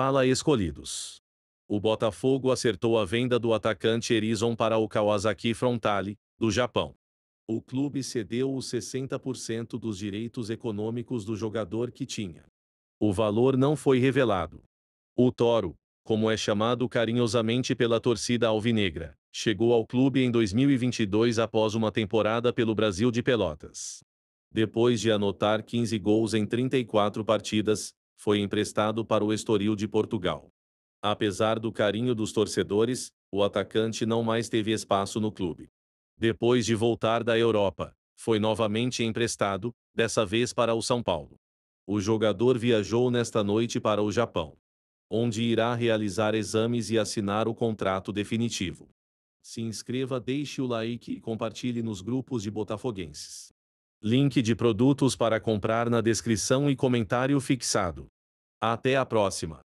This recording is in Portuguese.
fala escolhidos. O Botafogo acertou a venda do atacante Erizon para o Kawasaki Frontale, do Japão. O clube cedeu os 60% dos direitos econômicos do jogador que tinha. O valor não foi revelado. O Toro, como é chamado carinhosamente pela torcida alvinegra, chegou ao clube em 2022 após uma temporada pelo Brasil de Pelotas. Depois de anotar 15 gols em 34 partidas, foi emprestado para o Estoril de Portugal. Apesar do carinho dos torcedores, o atacante não mais teve espaço no clube. Depois de voltar da Europa, foi novamente emprestado, dessa vez para o São Paulo. O jogador viajou nesta noite para o Japão, onde irá realizar exames e assinar o contrato definitivo. Se inscreva, deixe o like e compartilhe nos grupos de botafoguenses. Link de produtos para comprar na descrição e comentário fixado. Até a próxima!